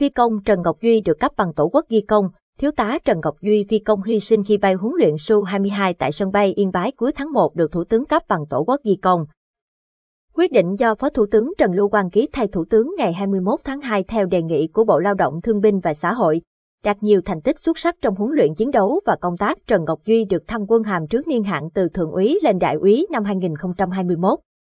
phi công Trần Ngọc Duy được cấp bằng Tổ quốc ghi công, Thiếu tá Trần Ngọc Duy phi công hy sinh khi bay huấn luyện Su-22 tại sân bay Yên Bái cuối tháng 1 được Thủ tướng cấp bằng Tổ quốc ghi công. Quyết định do Phó Thủ tướng Trần Lưu Quang ký thay Thủ tướng ngày 21 tháng 2 theo đề nghị của Bộ Lao động Thương binh và Xã hội, đạt nhiều thành tích xuất sắc trong huấn luyện chiến đấu và công tác Trần Ngọc Duy được thăng quân hàm trước niên hạn từ Thượng úy lên Đại úy năm 2021.